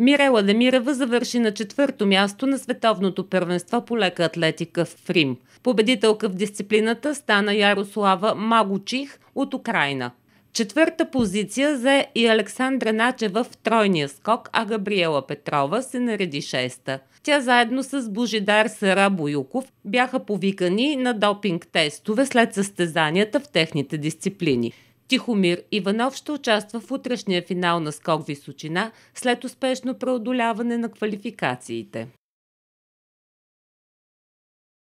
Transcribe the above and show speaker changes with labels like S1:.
S1: Мирела Демирева завърши на четвърто място на световното първенство по лека атлетика в Рим. Победителка в дисциплината стана Ярослава Магучих от Украина. Четвърта позиция за и Александра Начева в тройния скок, а Габриела Петрова се нареди шеста. Тя заедно с Божидар Сара Боюков бяха повикани на допинг тестове след състезанията в техните дисциплини – Тихомир Иванов ще участва в утрешния финал на скок височина след успешно преодоляване на квалификациите.